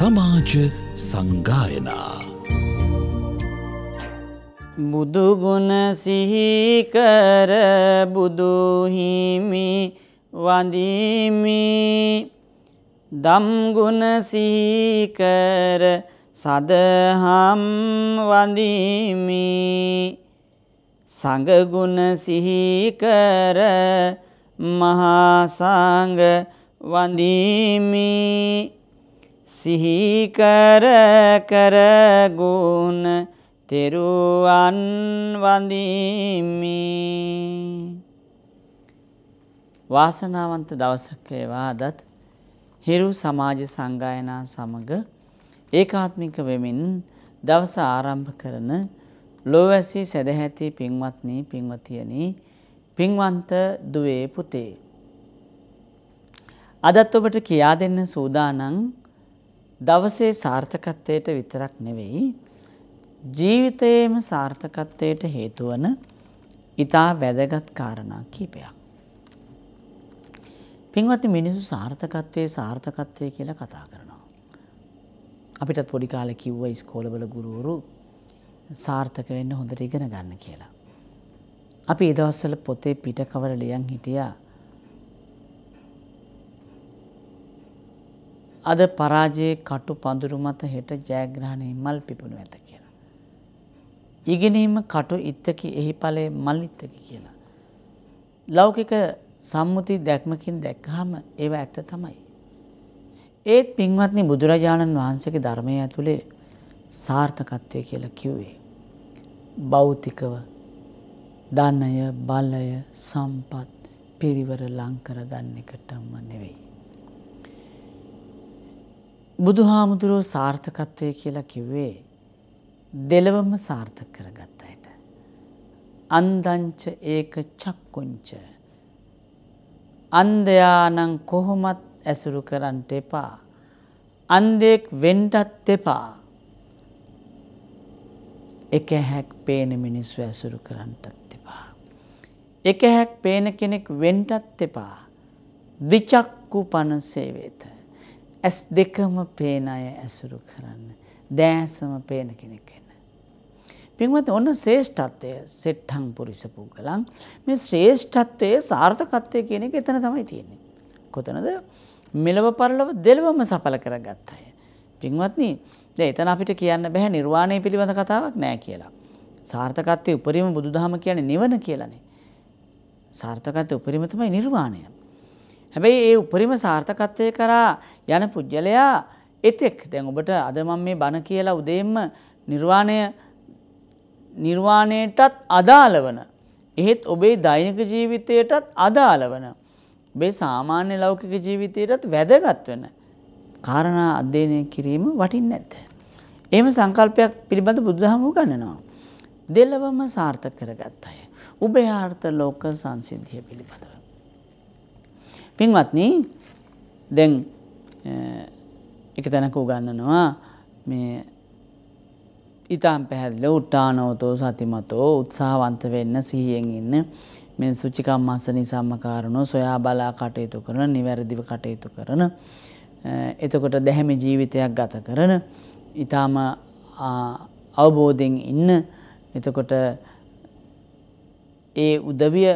සමාජ සංගායනා බුදුගුණ සිහිකර බුදුහිමි වඳීමි දම්ගුණ සිහිකර සදහම් වඳීමි සඟගුණ සිහිකර මහාසංග වඳීමි සිහිකර කරගුණ තෙරුවන් වඳීමි වාසනාවන්ත දවසක් වේවා අදත් හිරු සමාජ සංගායනා සමග ඒකාත්මික වෙමින් දවස ආරම්භ කරන ලෝවැසි සැදැහැති පින්වත්නි පින්වතියනි පින්වන්ත දුවේ පුතේ අදත් ඔබට කියා දෙන්න සූදානම් දවසේ සාර්ථකත්වයට විතරක් නෙවෙයි ජීවිතයේම සාර්ථකත්වයට හේතු වන ඊටා වැදගත් කාරණා කීපයක්. පින්වත්නි මිනිස්සු සාර්ථකත්වයේ සාර්ථකත්වය කියලා කතා කරනවා. අපිටත් පොඩි කාලේ කිව්ව ඉස්කෝලවල ගුරුවරු සාර්ථක වෙන්න හොඳට ඉගෙන ගන්න කියලා. අපි ඒ දවස්වල පොතේ පිටකවල ලියන් හිටියා අද පරාජයේ කටු පඳුරු මත හෙට ජයග්‍රහණය මල් පිපුණු ඇත කියලා. ඉගෙනීම කටු ඉත්තකි එහි ඵලයේ මල් ඉත්තකි කියලා. ලෞකික සම්මුති දැක්මකින් දැක්කහම ඒව ඇත්ත තමයි. ඒත් පින්වත්නි බුදුරජාණන් වහන්සේගේ ධර්මය ඇතුලේ සාර්ථකත්වය කියලා කිව්වේ. භෞතිකව ධනය, බලය, සම්පත් පිරිවර ලං කරගන්න එකටම නෙවෙයි. බුදුහාමුදුරුවෝ සාර්ථකත්වය කියලා කිව්වේ දෙලවම සාර්ථක කරගත්ත අයට. අන්දංච ඒක චක්කුංච. අන්දයානං කොහොමත් ඇසුරු කරන්නට එපා. අන්දෙක් වෙන්ටත් එපා. එක හැක් පේන මිනිස්සු ඇසුරු කරන්නටත් එපා. එක හැක් පේන කෙනෙක් වෙන්ටත් එපා. විචක්කු පන සේවේත. ඇස් දෙකම පේන අය ඇසුරු කරන්න. දෑසම පේන කෙනෙක් වෙන්න. පින්වත් ඔන්න ශ්‍රේෂ්ඨත්වය සෙට්ටං පුරිස පුද්ගලං මේ ශ්‍රේෂ්ඨත්වයේ සාර්ථකත්වය කියන එක එතන තමයි තියෙන්නේ. කොතනද? මෙලව පරලොව දෙලවම සඵල කරගත් අය. පින්වත්නි, දැන් එතන අපිට කියන්න බෑ නිර්වාණය පිළිබඳ කතාවක් නෑ කියලා. සාර්ථකත්වයේ උපරිම බුදුදහම කියන්නේ නිවන කියලානේ. සාර්ථකත්වයේ උපරිම තමයි නිර්වාණය. හැබැයි ඒ උපරිම සාර්ථකත්වය කරා යන පුද්ගලයා එතෙක් දැන් ඔබට අද මම මේ බණ කියලා උදේම නිර්වාණය නිර්වාණයටත් අදාළ වන එහෙත් ඔබේ දෛනික ජීවිතයටත් අදාළ වන ඔබේ සාමාන්‍ය ලෞකික ජීවිතයටත් වැදගත් වෙන කාරණා අධ්‍යයනය කිරීම වටින්නේ නැද්ද? එහෙම සංකල්පයක් පිළිබඳ බුදුදහම උගන්වනවා. දෙලවම සාර්ථක කරගත් අය. උභයාර්ථ ලෝක සංසිද්ධිය පිළිබඳව පින්වත්නි දැන් එක තැනක උගන්වනවා මේ ඊටාම් පැහැදිල උට්ටානෝතෝ සතිමතෝ උත්සාහවන්ත වෙන්න සිහියෙන් ඉන්න මේ සුචිකම්මස්සනී සම්මකාරණෝ සොයා බලා කටයුතු කරන නිවැරදිව කටයුතු කරන එතකොට දැහැමි ජීවිතයක් ගත කරන ඊටාම අවබෝධයෙන් ඉන්න එතකොට ඒ උදවිය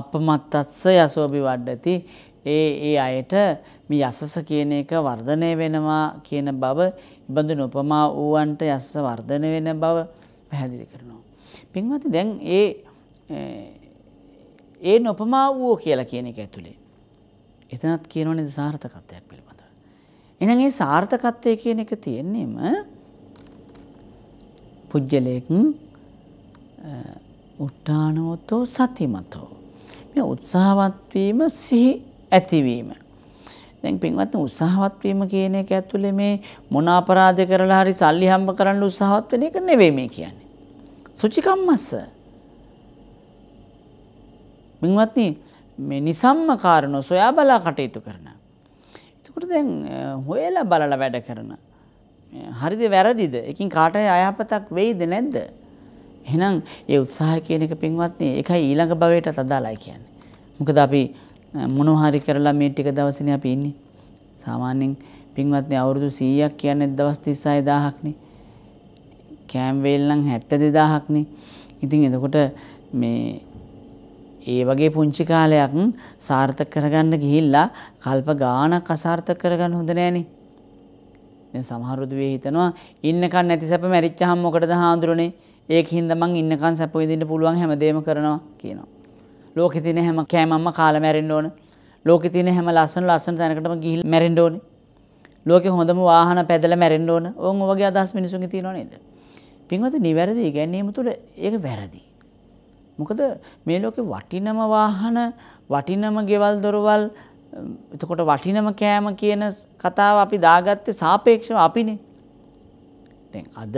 අපමත්තත්ස යසෝබි වඩ්ඩති ඒ ඒ අයට මේ යසස කියන එක වර්ධනය වෙනවා කියන බව ඉබඳු නොපමා වූවන්ට යස වර්ධන වෙන බව පැහැදිලි කරනවා. පින්වති දැන් ඒ ඒ නොපමා වූෝ කියලා කියන එක ඇතුළේ. එතනත් කියනවනද සාර්ථකත්වයක් පිළිබඳ. එන ඒ සාර්ථකත්වය කියන එක තියෙන්නේම පුද්ගලයකන් උට්ටානවතෝ සතිමතෝ. මේ උත්සාහවත් වීම සිහි ඇතිවීම. දැන් පින්වත්නි උත්සාහවත් වීම කියන එක ඇතුලේ මේ මොන අපරාධ කරලා හරි සල්ලි හම්බ කරන්න උත්සාහවත් වෙන එක නෙවෙයි මේ කියන්නේ. සුචිකම්මස්ස. පින්වත්නි මේ නිසම්ම කාරණෝ සොයා බලා කටයුතු කරන. එතකොට දැන් හොයලා බලලා වැඩ කරන. හරිද වැරදිද? එකින් කාටයි අයහපතක් වෙයිද නැද්ද? එහෙනම් ඒ උත්සාහය කියන එක පින්වත්නි ඒකයි ඊළඟ භවයටත් අදාළයි කියන්නේ. මොකද අපි මොනවා හරි කරලා මේ ටික දවසනේ අපි ඉන්නේ. සාමාන්‍යයෙන් පින්වත්නි අවුරුදු 100ක් කියන්නේ දවස් 36000ක් නේ. කෑම් වේල් නම් 72000ක් නේ. ඉතින් එතකොට මේ ඒ වගේ පුංචි කාලයක් සාර්ථක කරගන්න ගිහිල්ලා කල්ප ගාණක් අසාර්ථක කරගන්න හොඳ නෑනේ. දැන් සමහර දුවේ හිතනවා ඉන්නකන් නැති සැප මැරිච්චහම මොකටද හාඳුරනේ? ඒක හින්දා මං ඉන්නකන් සැප විඳින්න පුළුවන් හැමදේම කරනවා කියනවා. ලෝකෙ තියෙන හැම කෑමක්ම කාලා මැරෙන්න ඕන. ලෝකෙ තියෙන හැම ලස්සන ලස්සන තැනකටම ගිහින් මැරෙන්න ඕනේ. ලෝකෙ හොඳම වාහන පැදලා මැරෙන්න ඕන. ඕන් ඔය වගේ අදහස් මිනිසුන්ගේ තියෙනව නේද? පින්වත නිවැරදි ඉගැන්වීම තුළ ඒක වැරදි. මොකද මේ ලෝකේ වටිනම වාහන වටිනම ගෙවල් දොරවල් එතකොට වටිනම කෑම කියන කතාව අපි දාගත්තේ සාපේක්ෂව අපිනේ. දැන් අද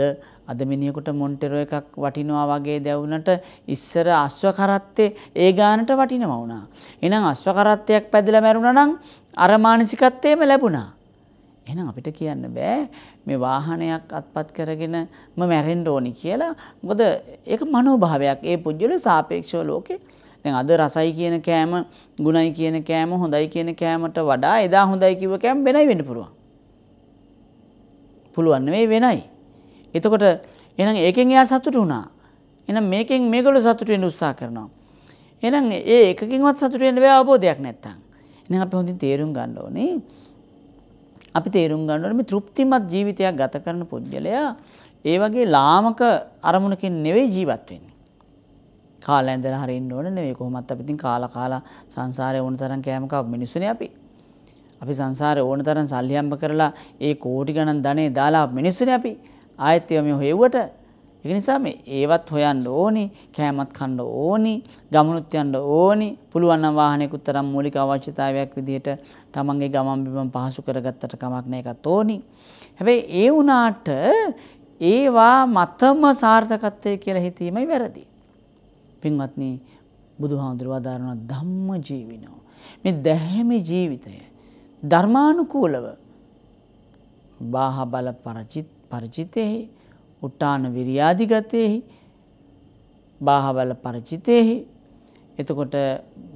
අද මිනිහෙකුට මොන්ටෙරෝ එකක් වටිනවා වගේ දැවුනට ඉස්සර අශ්ව කරත්තේ ඒ ගානට වටිනවා වුණා. එහෙනම් අශ්ව කරත්තයක් පැදලා මැරුණා නම් අර මානසිකත්වයේම ලැබුණා. එහෙනම් අපිට කියන්න බෑ මේ වාහනයක් අත්පත් කරගෙනම මැරෙන්න ඕනි කියලා. මොකද ඒක මනෝභාවයක්. ඒ පුජ්‍යල සාපේක්ෂව ලෝකේ දැන් අද රසයි කියන කෑම, ගුණයි කියන කෑම, හොඳයි කියන කෑමට වඩා එදා හොඳයි කිව්ව කෑම වෙනයි වෙන්න පුළුවන්. පුළුවන් නෙවෙයි වෙනයි. එතකොට එහෙනම් ඒකෙන් එයා සතුටු වුණා. එහෙනම් මේකෙන් මේගොල්ලෝ සතුටු වෙන්න උත්සාහ කරනවා. එහෙනම් ඒ එකකින්වත් සතුටු වෙන්න බෑ අවබෝධයක් නැත්තම්. එහෙනම් අපි හොඳින් තේරුම් ගන්න ඕනේ. අපි තේරුම් ගන්න ඕනේ මේ තෘප්තිමත් ජීවිතයක් ගත කරන පුද්ගලයා ඒ වගේ ලාමක අරමුණකින් නෙවෙයි ජීවත් වෙන්නේ. කාලා ඇඳලා හරින්න ඕනේ නෙවෙයි කොහොමත් අපි ඉතින් කාලා කාලා සංසාරේ ඕන තරම් කෑම කව මිනිස්සුනේ අපි. අපි සංසාරේ ඕන තරම් සල්ලි හම්බ කරලා ඒ කෝටි ගණන් ධනෙ දාලා මිනිස්සුනේ අපි. ආයෙත් මේ හොයුවට ඒක නිසා මේ ඒවත් හොයන්න ඕනි, කෑමත් කන්න ඕනි, ගමනුත් යන්න ඕනි. පුළුවන් නම් වාහනයකුත් තරම් මූලික අවශ්‍යතාවයක් විදිහට තමන්ගේ ගමන් බිමන් පහසු කරගත්තට කමක් නැහැ ඒකත් ඕනි. හැබැයි ඒ වුණාට ඒවා මතම සාර්ථකත්වය කියලා හිතීමයි වැරදි. පින්වත්නි බුදුහාඳුරුවා දාරන ධම්ම ජීවිනෝ මේ දැහැමි ජීවිතය ධර්මානුකූලව බාහ බල පරචිත් පරචිතයෙහි උට්ටාන විරියාදිගතයෙහි බාහබල පරචිතයෙහි එතකොට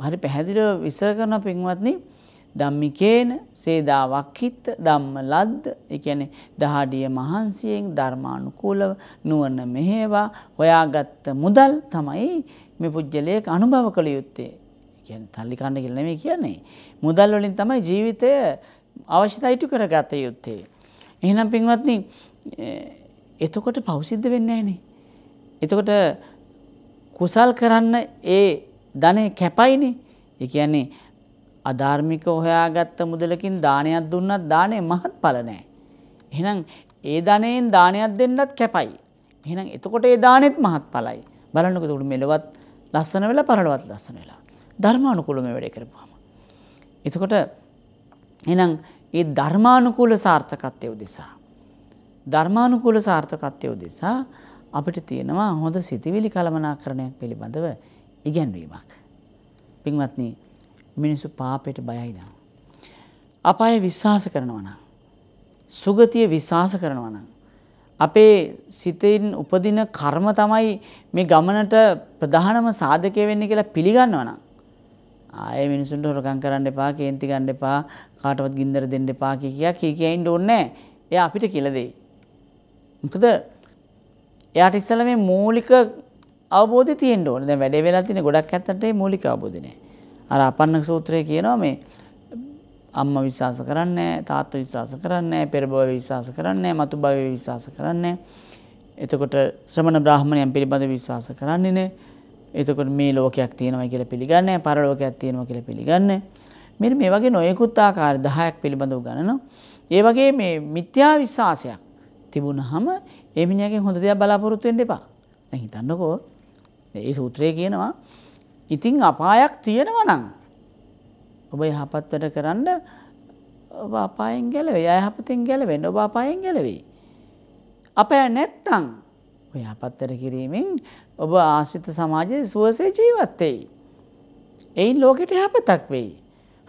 හරි පැහැදිලිව විස්තර කරන පින්වත්නි ධම්මිකේන සේදාවක්ඛිත ධම්ම ලද්ද ඒ කියන්නේ දහඩිය මහන්සියෙන් ධර්මානුකූලව නුවණ මෙහෙවා හොයාගත්ත මුදල් තමයි මේ පුජ්‍යලයක අනුභව කළ යුත්තේ. ඒ කියන්නේ තල්ලි කන්න කියලා නෙමෙයි කියන්නේ. මුදල් වලින් තමයි ජීවිතය අවශ්‍යතා ඉටු කරගත යුත්තේ. එහෙනම් පින්වත්නි එතකොට පෞසිද්ධ වෙන්න ඇනේ. එතකොට කුසල් කරන්න ඒ ධනය කැපයිනේ ඒ කියන්නේ අධාර්මික හොයාගත්ත මුදලකින් දානයක් දුන්නත් දානය මහත්ඵල නැහැ. එහෙනම් ඒ ධනයෙන් දානයක් දෙන්නත් කැපයි. එහෙනම් එතකොට ඒ දානෙත් මහත්ඵලයි. බලන්නකො උඩ මෙලවත් ලස්සන වෙලා පරලවත් ලස්සන වෙලා. ධර්මානුකූලව මේ වැඩේ කරපුවාම. එතකොට එහෙනම් ඒ ධර්මානුකූල සාර්ථකත්වය උදෙසා ධර්මානුකූල සාර්ථකත්වය උදෙසා අපිට තියෙනවා හොඳ සිතිවිලි කළමනාකරණයක් පිළිබඳව ඉගැන්වීමක්. පින්වත්නි මිනිසු පාපයට බයයි නම්. අපාය විශ්වාස කරනවා නම් සුගතිය විශ්වාස කරනවා නම් අපේ සිතෙන් උපදින කර්ම තමයි මේ ගමනට ප්‍රධානම සාධකය වෙන්නේ කියලා පිළිගන්නවා නම් ආයෙ මිනිසුන්ට හොරකම් කරන්න එපා කේන්ති ගන්න එපා කාටවත් ගින්දර දෙන්න එපා කිය කියා කී කියා ඉන්න ඕනේ නැහැ. එයා අපිට කියලා දෙයි. මොකද එයාට ඉස්සලා මේ මූලික අවබෝධය තියෙන්න ඕනේ. දැන් වැඩේ වෙලා තියෙන ගොඩක් ඇත්තට මේ මූලික අවබෝධය නෑ. අර අපන්නක සූත්‍රය කියනවා මේ අම්මා විශ්වාස කරන්නේ නෑ, තාත්තා විශ්වාස කරන්නේ නෑ, පෙර භවයේ විශ්වාස කරන්නේ නෑ, මතු භවයේ විශ්වාස කරන්නේ නෑ. එතකොට ශ්‍රමණ බ්‍රාහමණයන් පිළිබඳ විශ්වාස කරන්නේ නෑ. එතකොට මේ ලෝකයක් තියෙනවා කියලා පිළිගන්නේ නෑ, පරලෝකයක් තියෙනවා කියලා පිළිගන්නේ නෑ. මේ වගේ නොයෙකුත් ආකාර 10ක් පිළිබඳව ගණනවා. ඒ වගේ මේ මිත්‍යා විශ්වාසයක් තිබුණහම ඒ මිනිහගෙන් හොඳ දෙයක් බලාපොරොත්තු වෙන්න එපා. දැන් හිතන්නකෝ ඒ සූත්‍රයේ කියනවා ඉතින් අපායක් තියෙනවා නම් ඔබ යහපත් වැඩ කරන්න ඔබ අපායෙන් ගැලවේ. යහපතෙන් ගැලවෙන්න ඔබ අපායෙන් ගැලවේ. අපය නැත්තම් ඔය යහපත් වැඩ කිරීමෙන් ඔබ ආශ්‍රිත සමාජයේ සුවසේ ජීවත් වෙයි. එයින් ලෝකෙට යහපතක් වෙයි.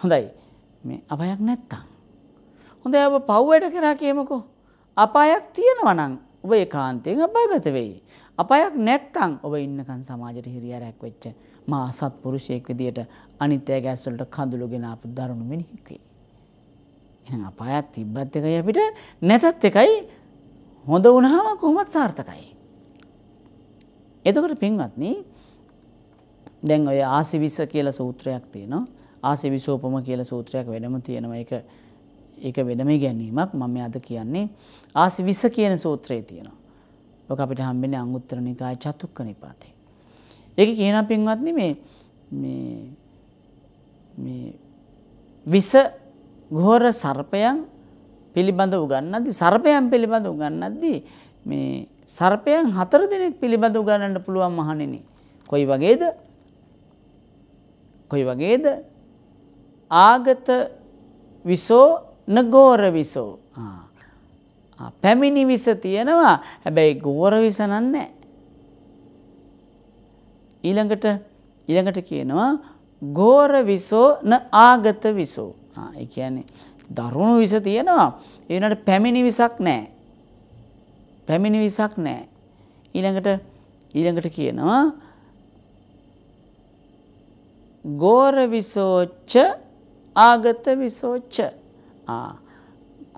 හොඳයි. මේ අපායක් නැත්තම්. හොඳයි ඔබ පව් වැඩ කරා කියමුකෝ. අපායක් තියෙනවා නම් ඔබ ඒකාන්තයෙන් අපාගත වෙයි. අපායක් නැත්තම් ඔබ ඉන්නකන් සමාජයට හිරියරයක් වෙච්ච මා සත්පුරුෂයෙක් විදියට අනිත්‍ය ගෑස් වලට කඳුළු ගෙන ආපු දරුණු මිනිහෙක් වෙයි. එහෙනම් අපායක් තිබ්බත් එකයි අපිට නැතත් එකයි හොඳ වුණාම කොහොමත් සාර්ථකයි. එතකොට පින්වත්නි දැන් ඔය ආසිවිස කියලා සූත්‍රයක් තියෙනවා. ආසිවිසෝපම කියලා සූත්‍රයක් වෙනම තියෙනවා. ඒක ඒක වෙනම ගැනීමක් මම අද කියන්නේ ආසි විස කියන සූත්‍රයේ තියෙනවා. ඔක අපිට හම්බෙන්නේ අංගුත්තර නිකාය චතුක්ක නිපාතේ. ඒක කියන පින්වත්නි මේ මේ මේ විස ඝෝර සර්පයන් පිළිබඳ උගන්වද්දී සර්පයන් පිළිබඳ උගන්වද්දී මේ සර්පයන් හතර දිනක් පිළිබඳ උගන්වන්න පුළුවන් මහණෙනි. කොයි වගේද? කොයි වගේද? ආගත විසෝ නගෝරවිසෝ පැමිණි විස තියෙනවා හැබැයි ගෝරවිස නන්නේ. ඊළඟට ඊළඟට කියනවා ගෝරවිසෝ න ආගත විසෝ ඒ කියන්නේ දරුණු විස තියෙනවා ඒ වෙනට පැමිණි විසක් නැහැ. පැමිණි විසක් නැහැ. ඊළඟට ඊළඟට කියනවා ගෝරවිසෝච්ච ආගත විසෝච්ච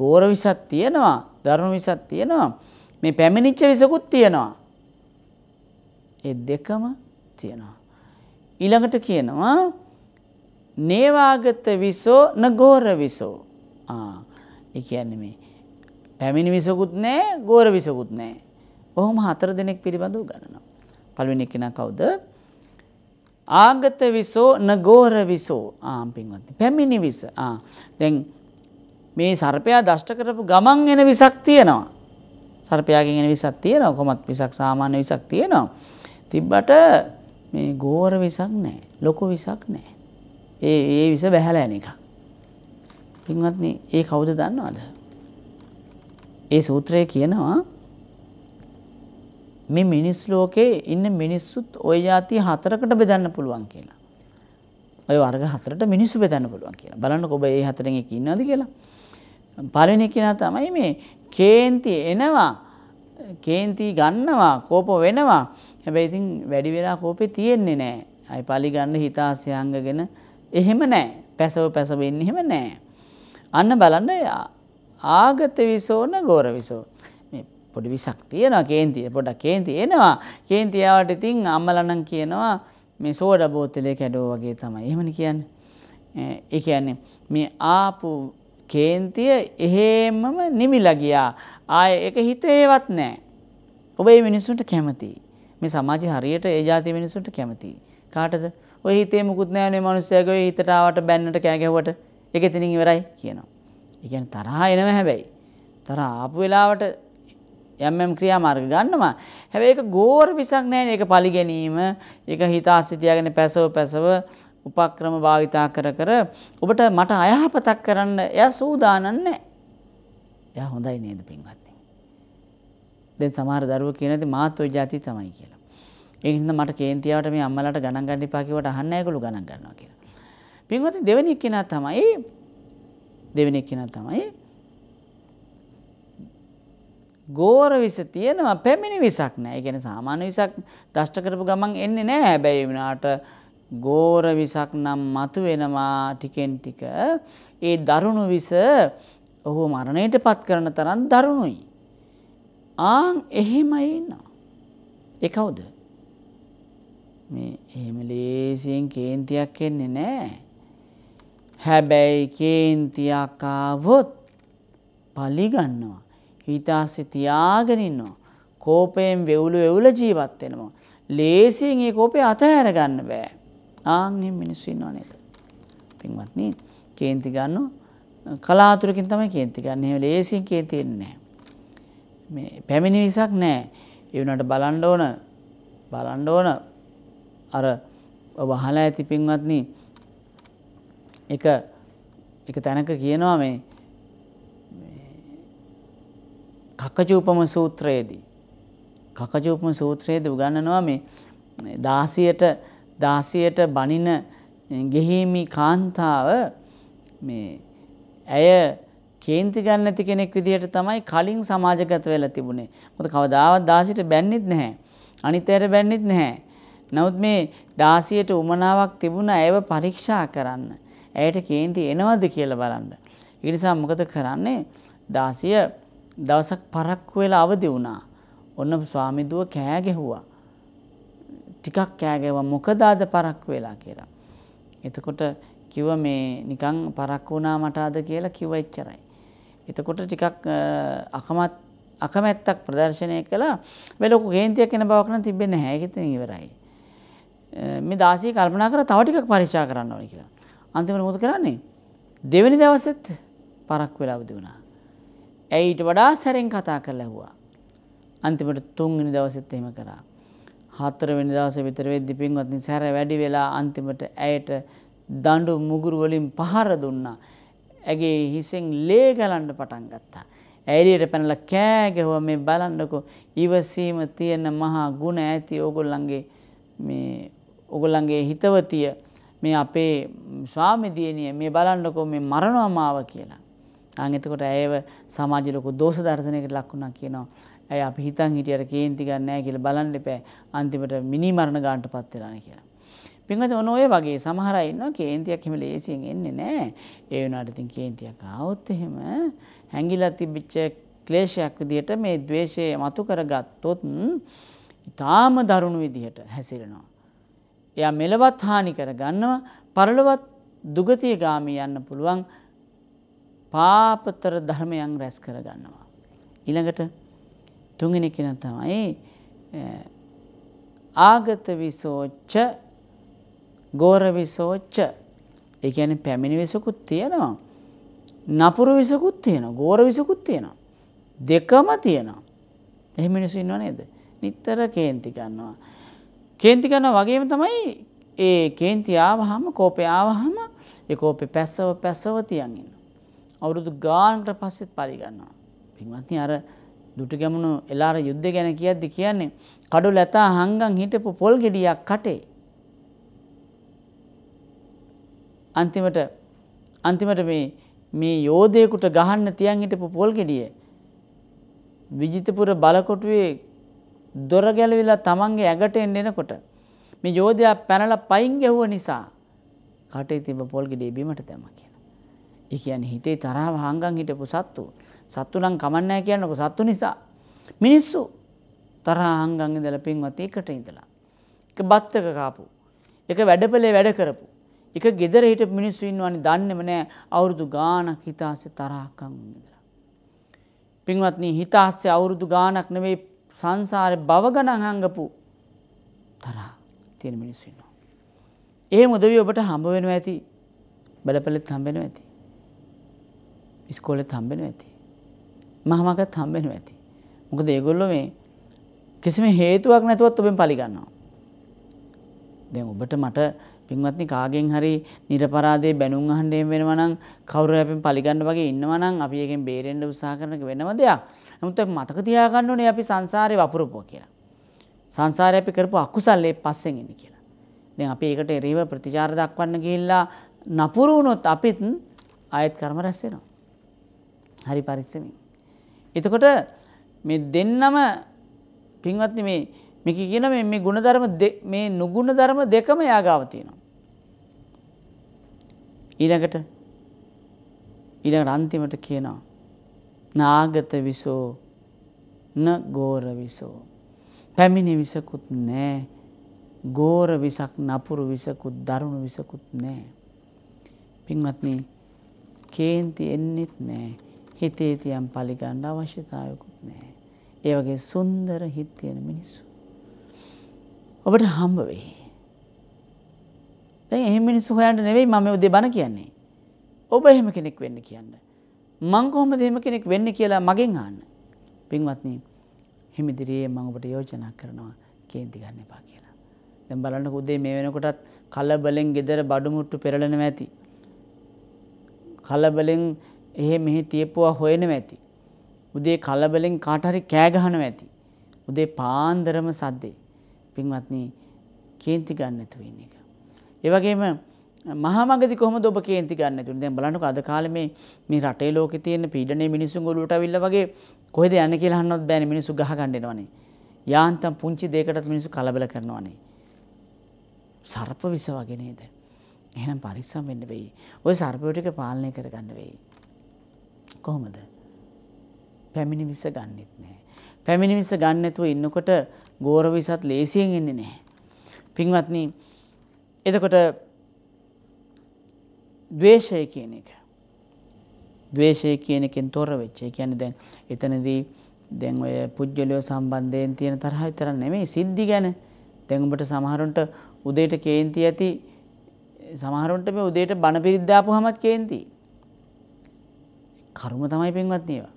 ගෝර විසත් තියෙනවා දරුණු විසත් තියෙනවා මේ පැමිණිච්ච විසකුත් තියෙනවා. ඒ දෙකම තියෙනවා. ඊළඟට කියනවා නේවාගත විසෝ නගෝර විසෝ. ඒ කියන්නේ මේ පැමිණි විසකුත් නැහැ ගෝර විසකුත් නැහැ. බොහොම හතර දෙනෙක් පිළිබඳව ගණනවා. පළවෙනි කෙනා කවුද? ආගත විසෝ නගෝර විසෝ. ආ පින්වත්. පැමිණි විස. ආ දැන් මේ සර්පයා දෂ්ට කරපු ගමන් එන විසක් තියෙනවා. සර්පයාගෙන් එන විසක් තියෙනවා. කොමත් විසක් සාමාන්‍ය විසක් තියෙනවා. තිබ්බට මේ ගෝර විසක් නැහැ. ලොකු විසක් නැහැ. ඒ ඒ විස බැහැලා යන එකක්. පින්වත්නි, ඒ කවුද දන්නවද? ඒ සූත්‍රය කියනවා මේ මිනිස් ලෝකේ ඉන්න මිනිස්සුත් ওই જાති හතරකට බෙදන්න පුළුවන් කියලා. ওই වර්ග හතරට මිනිස්සු බෙදන්න පුළුවන් කියලා. බලන්නකො ඔබ මේ හතරෙන් එක ඉන්නවද කියලා. පළවෙනි කෙනා තමයි මේ කේන්ති එනවා කේන්ති ගන්නවා කෝප වෙනවා හැබැයි ඉතින් වැඩි වෙලා කෝපේ තියෙන්නේ නැහැ. අයි පලි ගන්න හිතාසයංගගෙන එහෙම නැහැ. පැසව පැසවෙන්නේ එහෙම නැහැ. අන්න බලන්න ආගත විසෝන ගෝර විසෝ. මේ පොඩි විසක් තියෙනවා කේන්තිය. පොඩක් කේන්ති එනවා. කේන්ති ආවට ඉතින් අම්මලනම් කියනවා මේ සෝඩා බෝතලේ කැඩෝ වගේ තමයි. එහෙමනේ කියන්නේ. ඒ කියන්නේ මේ ආපු කේන්තිය එහෙමම නිමිලා ගියා. ආය ඒක හිතේවත් නැහැ. ඔබ මේ මිනිසුන්ට කැමති. මේ සමාජය හරියට ඒ જાති මිනිසුන්ට කැමති. කාටද? ඔය හිතේ මුකුත් නැහැ නේ මිනිස්සයාගේ ඔය හිතට ආවට බැන්නට කෑ ගැහුවට ඒක එතනින් ඉවරයි කියනවා. ඒ කියන්නේ තරහා එනවා හැබැයි. තරහ ආපු වෙලාවට යම් යම් ක්‍රියාමාර්ග ගන්නවා. හැබැයි ඒක ගෝර විසක් නැහැ නේ. ඒක පලි ගැනීම, ඒක හිතාසිතියාගෙන පැසව පැසව උපක්‍රම භාවිතා කර කර ඔබට මට අයහපතක් කරන්න එයා සූදානම් නැහැ. එයා හොඳයි නේද පින්වත්නි. දැන් සමහර දරුවෝ කියනදි මාත් ඔය જાති තමයි කියලා. ඒක නිසා මට කේන්තියාවට මේ අම්මලාට ගණන් ගන්න එපා කිව්වට අහන්නේ ඒගොල්ලෝ ගණන් ගන්නවා කියලා. පින්වත්නි දෙවෙනි කෙනා තමයි දෙවෙනි කෙනා තමයි ගෝර විස තියෙනවා පැමිණි විසක් නැහැ. ඒ කියන්නේ සාමාන්‍ය විසක් දෂ්ට කරපු ගමන් එන්නේ නැහැ. හැබැයි වුණාට ගෝර විසක් නම් මතු වෙනවා ටිකෙන් ටික ඒ දරුණු විස ඔහු මරණයට පත් කරන තරම් දරුණුයි. ආං එහෙමයි ඉන්නවා. ඒ කවුද? මේ එහෙම ලේසියෙන් කේන්තියක් එන්නේ නැහැ. හැබැයි කේන්තියක් ආවොත් පලිගන්නවා. හිතාසෙ තියාගෙන ඉන්නවා. කෝපයෙන් වෙවුලු වෙවුල ජීවත් වෙනවා. ලේසියෙන් ඒ කෝපය අතහැර ගන්න බෑ. ආන් එහෙම මිනිස්සු ඉන්නව නේද? පින්වත්නි කේන්ති ගන්න කලාතුරකින් තමයි කේන්ති ගන්න. එහෙම ලේසියෙන් කේන්ති එන්නේ නැහැ. මේ පැමිණි විසක් නැහැ. ඒ වුණාට බලන්න ඕන බලන්න ඕන අර වහලා ඇති පින්වත්නි එක එක තැනක කියනවා මේ කකජූපම සූත්‍රයේදී කකජූපම සූත්‍රයේදී උගන්වනවා මේ 16ට දාසයට බනින ගෙහිමි කාන්තාව මේ ඇය කේන්ති ගන්න නැති කෙනෙක් විදිහට තමයි කලින් සමාජගත වෙලා තිබුණේ. මොකද කවදාවත් දාසියට බැන්නෙත් නැහැ. අනිතයට බැන්නෙත් නැහැ. නමුත් මේ දාසියට උමනාවක් තිබුණා ඇයව පරීක්ෂා කරන්න. ඇයට කේන්ති එනවද කියලා බලන්න. ඒ නිසා මොකද කරන්නේ? දාසිය දවසක් පරක්කු වෙලා අවදි වුණා. ඔන්න ස්වාමිදුව කෑ ගැහුවා. ටිකක් කෑගෙව මොකද අද පරක්කු වෙලා කියලා. එතකොට කිව්ව මේ නිකන් පරක්කු වුණා මට අද කියලා කිව්ව එච්චරයි. එතකොට ටිකක් අකමැත් අකමැත්තක් ප්‍රදර්ශනය කළා වෙලොකු කේන්තියක් එන බවක් නම් තිබෙන්නේ නැහැ. ඒක ඉතින් ඉවරයි. මේ දාසිය කල්පනා කරලා තව ටිකක් පරීක්ෂා කරන්න ඕනේ කියලා. අන්තිමට මොකද කරන්නේ? දෙවෙනි දවසෙත් පරක්කු වෙලා අවදි වුණා. ඇයි ඊට වඩා සැරෙන් කතා කරලා ඇහුවා. අන්තිමට තුන්වෙනි දවසෙත් එහෙම කරා. හතරවෙනි දවසේ විතර වෙද්දි පින්වත්නි සැර වැඩි වෙලා අන්තිමට ඇයට දඬු මුගුරු වලින් පහර දුන්නා. ඇගේ හිසෙන් ලේ ගලන්න පටන් ගත්තා. ඇලියට පැනලා කෑ ගැහුවා මේ බලන්නකෝ ඉවසීම තියෙන මහා ගුණ ඇති ඕගොල්ලන්ගේ මේ ඕගොල්ලන්ගේ හිතවතිය මේ අපේ ස්වාමි දියණිය මේ බලන්නකෝ මේ මරණවමාව කියලා. ආන් එතකොට ඇයව සමාජ ලොකු දෝෂ දර්ශනයකට ලක් වුණා කියනවා. ඇයි අපි හිතන් හිටියට කේන්ති ගන්න නැහැ කියලා බලන්න එපා. අන්තිමට මිනි මරණ ගන්නට පත් වෙලානේ කියලා. පින්වත් ඔන ඔය වගේ සමහර අය ඉන්නවා කේන්තියක් එහෙම ලේසියෙන් එන්නේ නැහැ. ඒ වුණාට ඉතින් කේන්තියක් ආවොත් එහෙම හැංගිලා තිබිච්ච ක්ලේශයක් විදිහට මේ द्वේෂය මතු කරගත්තොත් ඊටාම දරුණු විදිහට හැසිරෙනවා. එයා මෙලවත් හානි කරගන්නවා, පරලොවත් දුගතිය ගාමී යන්න පුළුවන් පාපතර ධර්මයන් රැස් කරගන්නවා. ඊළඟට තුන්ගෙන කෙන තමයි ආගත විසෝච්ච ගෝර විසෝච්ච එකන පැමිණි විසකුත් තියෙනවා. නපුරු විසකුත් තියෙන ගෝර විසකුත් තියෙනවා. දෙකම තියෙනවා. එහමිනිසු ඉන්නව නේද. නිත්තර කේන්ති ගන්නවා. කේන්ති ගන්න වගේම තමයි ඒ කේන්ති ආවහම කෝපය ආවහම එකෝපෙ පැස්සව පැස්සව තියන්ගන්න. අවුරුදු ගානකට පස්සෙත් පරිගන්නවා. පින්වත්ති අර දුටු ගැමුණු එලාර යුද්ධ ගැන කියද්දි කියන්නේ කඩු ලැතා හංගන් හිටපු පොල් ගෙඩියක් කටේ. අන්තිමට අන්තිමට මේ මේ යෝධයෙකුට ගහන්න තියන් හිටපු පොල් ගෙඩිය විජිතපුර බලකොටුවේ දොර ගැලවිලා තමන්ගේ ඇඟට එන්න එනකොට මේ යෝධයා පැනලා පයින් ගැහුව නිසා කටේ තිබ්බ පොල් ගෙඩිය බිමට දැම්මා කියලා. ඒ කියන්නේ හිතේ තරහව හංගන් හිටපු සත්තු සත්තු නම් කමන්නේ කියන්නකො සත්තු නිසා. මිනිස්සු තරහා අංගං ඉඳලා පින්වත් එකට ඉඳලා. එක බත්තක කාපු. එක වැඩපලේ වැඩ කරපු. එක ගෙදර හිටපු මිනිස්සු ඉන්නවනේ දන්නේම නෑ අවුරුදු ගාණක් හිතාසේ තරහකම් ඉඳලා. පින්වත්නි හිතාසේ අවුරුදු ගාණක් නෙවෙයි සංසාරේ භව ගණන් හංගපු තරහ තියෙන මිනිස්සු ඉන්නවා. එහෙම උදවිය ඔබට හම්බ වෙනවා ඇති. බලපලෙත් හම්බ වෙනවා ඇති. ඉස්කෝලෙත් හම්බ වෙනවා ඇති. මහමකත් හම්බෙනවා ඇති. මොකද ඒගොල්ලෝ මේ කිසිම හේතුවක් නැතුවත් ඔබෙන් පරිගන්නවා. දැන් ඔබට මට පින්වත්නි කාගෙන් හරි නිර්පරාදේ බැනුම් අහන්න එහෙම වෙනවා නම් කවුරු හරි අපෙන් පරිගන්න වගේ ඉන්නවා නම් අපි එකෙන් බේරෙන්න උත්සාහ කරන එක වෙනම දෙයක්. නමුත් අපි මතක තියාගන්න ඕනේ අපි සංසාරේ වපුරපුවා කියලා. සංසාරේ අපි කරපු අකුසල් ඒ පස්සෙන් එන්නේ කියලා. දැන් අපි ඒකට එරෙහිව ප්‍රතිචාර දක්වන්න ගිහිල්ලා නපුරු වුණොත් අපිත් ආයෙත් කර්ම රැස් වෙනවා. හරි පරිස්සමින්. එතකොට මේ දෙන්නම පින්වත්නි මේ මේක කියන මේ මේ ಗುಣධර්ම මේ නුගුණ ධර්ම දෙකම යාගාව තියෙනවා. ඊළඟට ඊළඟට අන්තිමට කියනවා නාගත විසෝ න ගෝර විසෝ පැමිණි විසකුත් නෑ ගෝර විසක් නපුරු විසකුත් දරුණු විසකුත් නෑ පින්වත්නි කේන්ති එන්නෙත් නෑ හිතේ තියම් පලිගන්න අවශ්‍යතාවකුත් නෑ. ඒ වගේ සුන්දර හිත් තියෙන මිනිස්සු. ඔබට හම්බ වෙයි. දැන් එහෙම මිනිස්සු හොයන්න නෙවෙයි මම උදේ බණ කියන්නේ. ඔබ එහෙම කෙනෙක් වෙන්න කියන්න. මං කොහොමද එහෙම කෙනෙක් වෙන්නේ කියලා මගෙන් අහන්න. පින්වත්නි, හිමිදිරියේ මම ඔබට යෝජනා කරනවා කේන්ති ගන්න එපා කියලා. දැන් බලන්න උදේ මේ වෙනකොටත් කලබලෙන් gedara බඩු මුට්ටු පෙරලෙනවා ඇති. කලබලෙන් එහෙ මෙහි තියපුවා හොයනව ඇති. උදේ කලබලෙන් කාට හරි කෑ ගහනව ඇති. උදේ පාන්දරම සද්දේ. පින්වත්නි කේන්ති ගන්න නැතුව ඉන්න එක. ඒ වගේම මහමගදී කොහොමද ඔබ කේන්ති ගන්න නැතුව දැන් බලන්නකො අද කාලේ මේ මේ රටේ ලෝකේ තියෙන පීඩනය මිනිසුන් ගොළුවට අවිල්ලා වගේ කොහෙද යන්නේ කියලා අහන්නවත් බෑනේ මිනිස්සු ගහ ගන්න එනවනේ. යාන්තම් පුංචි දෙයකටත් මිනිස්සු කලබල කරනවනේ. සර්ප විස වගේ නේද? එහෙනම් පරිස්සම් වෙන්න වෙයි. ওই සර්පය ටික පාලනය කරගන්න වෙයි. කොහොමද? පැමිණි විස ගන්නෙත් නැහැ. පැමිණි විස ගන්න නැතුව ඉන්නකොට ගෝර විසත් ලේසියෙන් එන්නේ නැහැ. පින්වත්නි එතකොට ද්වේෂය කියන එක ද්වේෂය කියන එකෙන් තොර වෙච්ච. ඒ කියන්නේ දැන් එතනදී දැන් ඔය පුජ්‍යලිය සම්බන්ධයෙන් තියෙන තරහ විතරක් නෙමෙයි සිද්ධි ගැන. දැන් ඔබට සමහරුන්ට උදේට කේන්ති ඇති සමහරුන්ට මේ උදේට බණ පිරිද්දාපුවමත් කේන්ති. කර්ම තමයි පින්වත් ඒවා.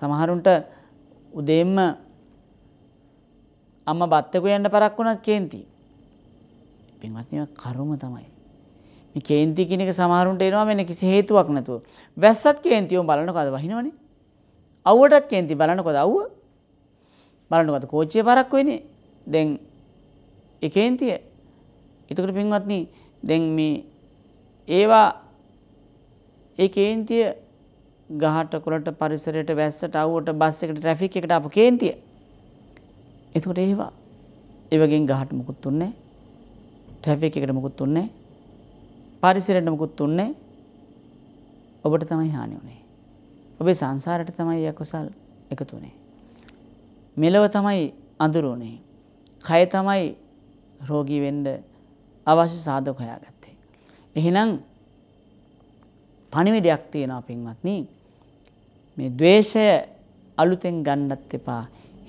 සමහරුන්ට උදේම්ම අම්ම බත්තක යන්න පරක් වුණත් කේන්ති. පින්වත් ඒවා කර්ම තමයි. මේ කේන්ති කියන එක සමහරුන්ට එනවා මෙන්න කිසි හේතුවක් නැතුව. වැස්සත් කේන්තියෝ බලනකොද වහිනවනේ. අවුවටත් කේන්ති බලනකොද අවුව. බලනකොද කෝච්චිය පරක් වෙන්නේ. දැන් ඒ කේන්තිය. එතකොට පින්වත්නි දැන් මේ ඒවා ඒ කේන්තිය ගහට කොළට පරිසරයට වැස්සට අවුවට බස් එකට ට්‍රැෆික් එකට ආපු කේන්තිය. එතකොට ඒවා ඒ වගේ ගහට මුකුත් උන්නේ ට්‍රැෆික් එකට මුකුත් උන්නේ පරිසරයට මුකුත් උන්නේ ඔබට තමයි හානි වුනේ. ඔබේ සංසාරයට තමයි යකුසල් එකතු වුනේ. මෙලව තමයි අඳුර වුනේ. කය තමයි රෝගී වෙන්න අවශ්‍ය සාධක හොයාගත්තේ. එහෙනම් පණිවිඩයක් තියෙනවා පින්වත්නි මේ ද්වේෂය අලුතෙන් ගන්නත් එපා.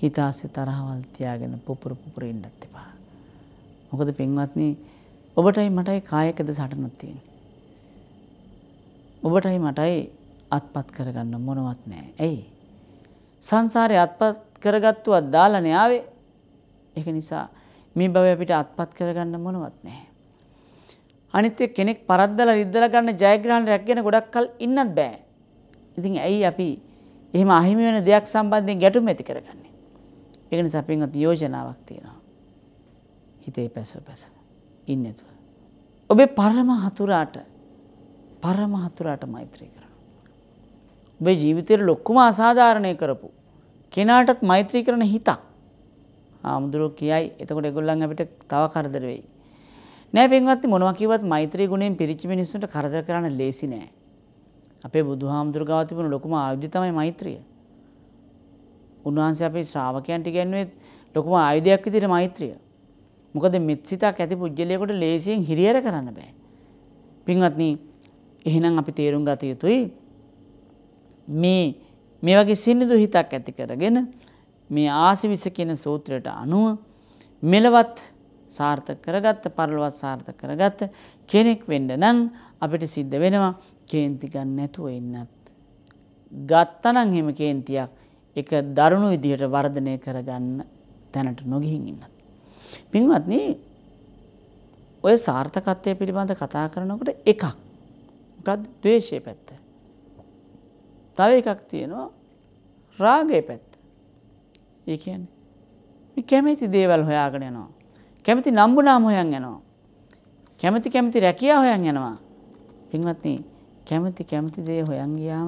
හිතාසේ තරහවල් තියාගෙන පුපුර පුපුර ඉන්නත් එපා. මොකද පින්වත්නි ඔබටයි මටයි කායකද සටනක් තියෙන්නේ. ඔබටයි මටයි අත්පත් කරගන්න මොනවත් නැහැ. ඇයි? සංසාරේ අත්පත් කරගත්තුවත් දාලානේ ආවේ. ඒක නිසා මේ භවය අපිට අත්පත් කරගන්න මොනවත් නැහැ. අනිත් කෙනෙක් පරද්දලා රිද්දලා ගන්න ජයග්‍රහණ රැකගෙන ගොඩක් කල් ඉන්නත් බෑ. ඉතින් ඇයි අපි එහෙම අහිමි වෙන දෙයක් සම්බන්ධයෙන් ගැටුම් ඇති කරගන්නේ. ඒක නිසා පින්වත් යෝජනාවක් තියෙනවා. හිතේ පැසව පැසව ඉන්න නැතුව. ඔබේ පරම හතුරාට පරම හතුරාට මෛත්‍රී කරන්න. ඔබේ ජීවිතේට ලොක්කම අසාධාරණය කරපු කෙනාටත් මෛත්‍රී කරන හිතක්. ආමුදුරුවෝ කියයි එතකොට ඒගොල්ලන් අපිට තව කරදර වෙයි. නෑ පින්වත්නි මොනවා කිව්වත් මෛත්‍රී ගුණයෙන් පිරිච්ච මිනිස්සුන්ට කරදර කරන්න ලේසි නෑ. අපේ බුදුහාමුදුරගාව තිබුණු ලොකුම ආයුධ තමයි මෛත්‍රිය. උන්වහන්සේ අපේ ශ්‍රාවකයන්ට ඉගැන්වුවේ ලොකුම ආයුධයක් විදිහට මෛත්‍රිය. මොකද මෙත්සිතක් ඇති පුජ්‍යලයකට ලේසියෙන් හිරියර කරන්න බෑ. පින්වත්නි, එහෙනම් අපි තේරුම් ගත යුතුයි මේ මේ වගේ සිනිදු හිතක් ඇති කරගෙන මේ ආසිවිස කියන සූත්‍රයට අනුව මෙලවත් සාර්ථක කරගත්ත පරලොවත් සාර්ථක කරගත්ත කෙනෙක් වෙන්න නම් අපිට සිද්ධ වෙනවා කේන්ති ගන්න නැතුව ඉන්නත්. ගත්තනම් හෙම කේන්තියක් එක දරුණු විදිහට වර්ධනය කරගන්න තැනට නොගිහින් ඉන්නත්. පින්වත්න ඔය සාර්ථකත්වය පිළිබඳ කතා කරනකට එකක් මොකත් දේශය පැත්ත. තව එකක් තියෙනවා රාගය පැත්ත. ඒ කියන්නේ කැමැති දේවල් හොයාගෙන යනවා. කැමති නම්බුනාම හොයන් යනවා. කැමති කැමති රැකියා හොයන් යනවා. පින්වත්න්නේ කැමති කැමති දේ හොයන් ගියාම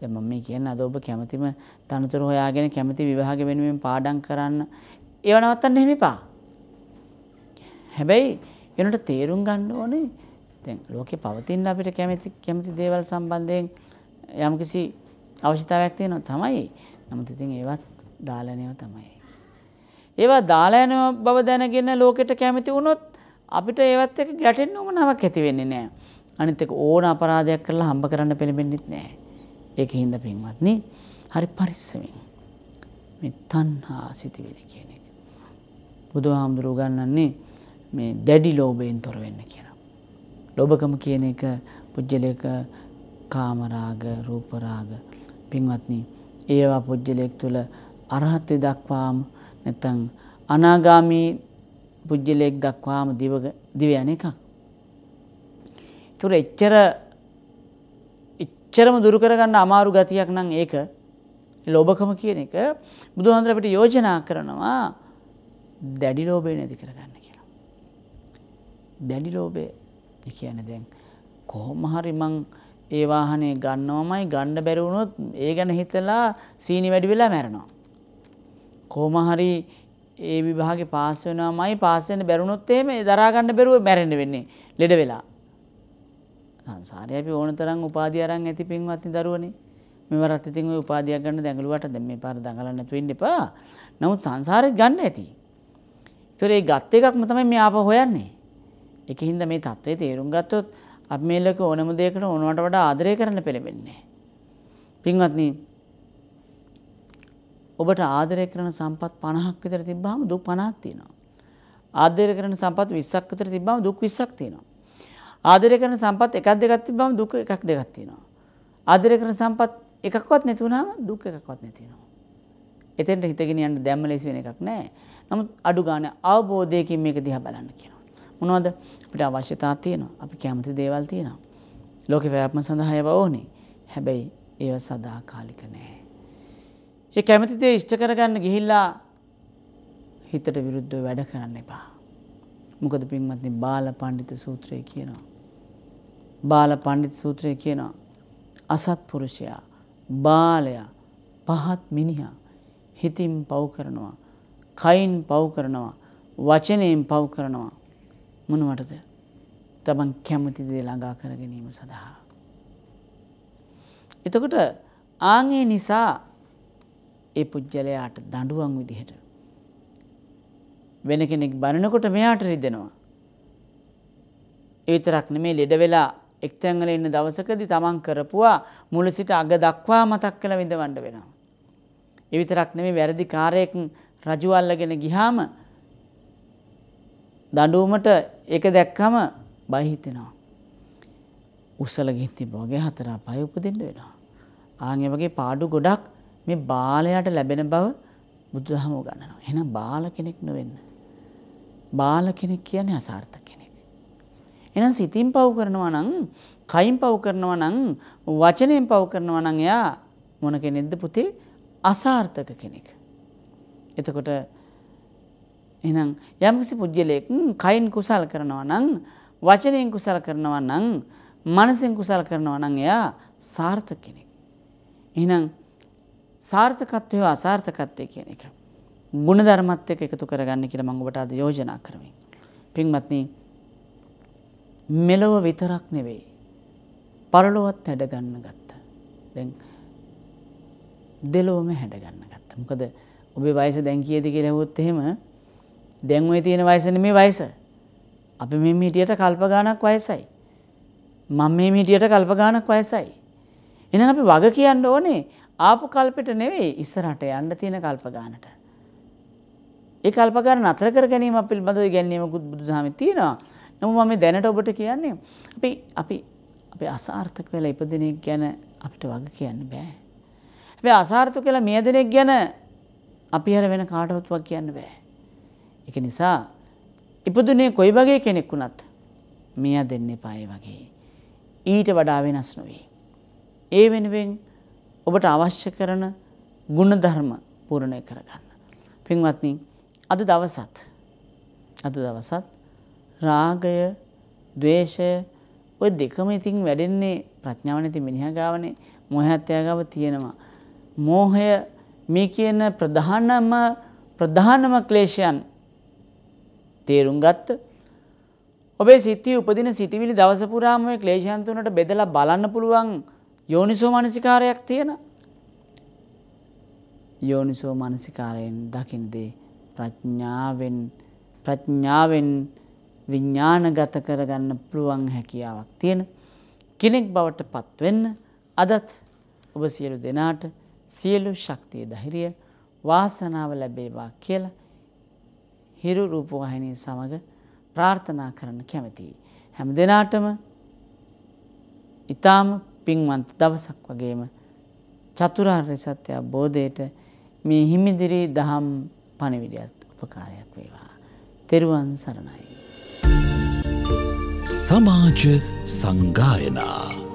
දැන් මම මේ කියන්නේ අද ඔබ කැමතිම තනතුර හොයාගෙන කැමති විවාහක වෙනුවෙන් පාඩම් කරන්න ඒව නවත්තන්න එහෙම එපා. හැබැයි වෙනට තේරුම් ගන්න ඕනේ දැන් ලෝකේ පවතින අපිට කැමති කැමති දේවල් සම්බන්ධයෙන් යම්කිසි අවශ්‍යතාවයක් තියෙනවා තමයි. නමුත් ඉතින් ඒවත් දාලා නේව තමයි. ඒවා දාලා යන බව දැනගෙන ලෝකෙට කැමති වුණොත් අපිට ඒවත් එක්ක ගැටෙන්න ඕම නමක් ඇති වෙන්නේ නැහැ. අනිත් එක ඕන අපරාධයක් කරලා හම්බ කරන්න පෙළඹෙන්නෙත් නෑ. ඒක හින්දා පින්වත්නි හරි පරිස්සමින් මේ තණ්හා සිටිවිලි කියන එක. බුදුහාමුදුරුව ගන්නන්නේ මේ දැඩි ලෝභයෙන් තොර වෙන්න කියලා. ලෝභකම කියන එක පුජ්‍යලයක කාමරාග, රූපරාග පින්වත්නි ඒවා පුජ්‍යලයක් තුල අරහත්ත්වයට දක්වාම නැත්නම් අනාගාමී පුජ්‍යලයක් දක්වාම දිව දිව යන එකක්. තුර එච්චර එච්චරම දුරු කරගන්න අමාරු ගතියක් නම් ඒක ලෝභකම කියන එක බුදුහාඳුර අපිට යෝජනා කරනවා දැඩි ලෝභය නැති කරගන්න කියලා. දැඩි ලෝභය කියන්නේ දැන් කොහොම හරි මං ඒ වාහනේ ගන්නවමයි ගන්න බැරි වුණොත් ඒ ගැන හිතලා සීනි වැඩි වෙලා මැරෙනවා. කොහොම හරි ඒ විභාගේ පාස් වෙනවමයි පාස් වෙන්න බැරුණොත් එහෙම දරා ගන්න බැරුව මැරෙන්න වෙන්නේ ලෙඩ වෙලා. සංසාරය අපි ඕන තරම් උපාධිය අරන් ඇති පින්වත්නි දරුවනේ. මෙවරත් ඉතින් ওই උපාධියක් ගන්න දැඟලුවට දැන් මේ පාර දඟලන්න නැතු වෙන්න එපා. නමුත් සංසාරෙත් ගන්න ඇති. ඒතර ඒ ගත් එකක්ම තමයි මේ ආපහු හොයන්නේ. ඒකින්ද මේ தત્ත්වයේ තේරුම් ගත්තොත් අපි මේ ලෝකේ ඕනම දෙයකට ඕනවට වඩා ආදරය කරන්න පෙළඹෙන්නේ. පින්වත්නි ඔබට ආදරය කරන සම්පත් 50ක් විතර තිබ්බහම දුක් 50ක් තියෙනවා. ආදරය කරන සම්පත් 20ක් විතර තිබ්බම දුක් 20ක් තියෙනවා. ආදරය කරන සම්පත් එකක් දෙකක් තිබ්බම දුක එකක් දෙකක් තියෙනවා. ආදරය කරන සම්පත් එකක්වත් නැති වුණාම දුක් එකක්වත් නැති වෙනවා. එතෙන්ට හිතගෙන යන්න දැම්ම ලේසි වෙන එකක් නැහැ. නමුත් අඩු ගන්න අවබෝධයකින් මේක දිහා බලන්න කියනවා. මොනවද? අපිට අවශ්‍යතා තියෙනවා. අපි කැමති දේවල් තියෙනවා. ලෝකේ වැයප්ම සඳහා ඒවා ඕනේ. හැබැයි ඒව සදාකාලික නැහැ. ඒ කැමති දේ ඉෂ්ට කරගන්න ගිහිල්ලා හිතට විරුද්ධව වැඩ කරන්න එපා. මොකද පින්වත්නි බාල පඬිත සූත්‍රය කියනවා. බාල පණ්ඩිත සූත්‍රය කියනවා. අසත්පුරුෂයා බාලයා පහත් මිනිහා හිතින් පව් කරනවා. කයින් පව් කරනවා. වචනයෙන් පව් කරනවා. මොනවටද? තමන් කැමති දේ ළඟා කර ගැනීම සඳහා. එතකොට ආන්ගේ නිසා ඒ පුද්ගලයාට දඬුවම් විදිහට වෙන කෙනෙක් බනනකොට මෙයාට රිදෙනවා. ඒ විතරක් නෙමෙයි ලෙඩ වෙලා එක්තැන්වල ඉන්න දවසකදී තමන් කරපුවා මුල සිට අග දක්වා මතක් කළ විඳවන්න වෙනවා. ඒ විතරක් නෙමෙයි වැරදි කාර්යයක රජු අල්ලගෙන ගියාම දඬුවමට ඒක දැක්කම බය හිතෙනවා. උසල ගිහින් තිබ්බ වගේ හතර පහ උපදින්න වෙනවා. ආන් වගේ පාඩු ගොඩක් මේ බාලයට ලැබෙන බව බුදුදහම උගන්වනවා. එහෙනම් බාල කෙනෙක් නොවෙන්න. බාල කෙනෙක් කියන්නේ අසාර්ථක එහෙනම් සිතින් පව කරනවා නම් කයින් පව කරනවා නම් වචනයෙන් පව කරනවා නම් එයා මොන කෙනෙක්ද පුතේ අසාර්ථක කෙනෙක්. එතකොට එහෙනම් යම්කිසි පුජ්‍යලයක් කයින් කුසල් කරනවා නම් වචනයෙන් කුසල් කරනවා නම් මනසෙන් කුසල් කරනවා නම් එයා සාර්ථක කෙනෙක්. එහෙනම් සාර්ථකත්වය අසාර්ථකත්වය කියන එක. ගුණ ධර්මත් එක්ක එකතු කරගන්න කියලා මම ඔබට අද යෝජනා කරමින්. පින්වත්නි මෙලොව විතරක් නෙවෙයි. පරලොවත් හැඩගන්න ගත්ත. දැන් දෙලොවම හැඩගන්න ගත්ත. මොකද ඔබේ වයස දැන් කියද කියලවොත් එහෙම දැන් ඔය තියෙන වයසන මේ වයස. අපි මෙ මිටියට කල්පගානක් වයසයි. මං මේ මිටියට කල්පගානක් වයසයි. එන අපි වග කියන්න ඕනේ ආපු කල්පෙට නෙවෙයි ඉස්සරට යන්න තියෙන කල්පගානට. ඒ කල්පගාන අතර කර ගැනීම පිල්බඳ ගැනීමකුත් බුදුදහම තියෙනවා. නමුත් මම දැනට ඔබට කියන්නේ අපි අපි අපේ අසාර්ථක වෙලා ඉපදෙනෙක් ගැන අපිට වග කියන්න බෑ. හැබැයි අසාර්ථක වෙලා මියදෙනෙක් ගැන අපි අර වෙන කාටවත් වග කියන්න බෑ. ඒක නිසා ඉපදුනේ කොයි වගේ කෙනෙක් වුණත් මිය දෙන්න එපා වගේ. ඊට වඩා වෙනස් නොවේ. ඒ වෙනුවෙන් ඔබට අවශ්‍ය කරන ගුණධර්ම පූර්ණය කරගන්න. පින්වත්නි අද දවසත් අද දවසත් රාගය, ద్వේෂය ඔය දෙකම ඉතින් වැඩෙන්නේ ප්‍රඥාව නැති මිනිහා ගාවනේ මෝහයත්යා ගාව තියෙනවා. මෝහය මේ කියන ප්‍රධානම ප්‍රධානම ක්ලේශයන් තේරුම් ගත්ත ඔබේ සිතේ උපදින සිතවිලි දවස පුරාම මේ ක්ලේශයන් තුනට බෙදලා බලන්න පුළුවන් යෝනිසෝ මනසිකාරයක් තියෙන යෝනිසෝ මනසිකාරයෙන් දකින්නේ ප්‍රඥාවෙන් ප්‍රඥාවෙන් විඥානගත කරගන්න පුළුවන් හැකියාවක් තියෙන කෙනෙක් බවට පත්වෙන්න අදත් ඔබ සියලු දෙනාට සියලු ශක්තිය ධෛර්යය වාසනාව ලැබේවා කියලා හිරු රූපවාහිනිය සමග ප්‍රාර්ථනා කරන්න කැමතියි. හැම දිනාටම ඊටාම් පින්වන්ත දවසක් වගේම චතුරාර්ය සත්‍ය අවබෝධයට මේ හිමිදිරි දහම් පණිවිඩයත් උපකාරයක් වේවා. තෙරුවන් සරණයි. සමාජ සංගායනා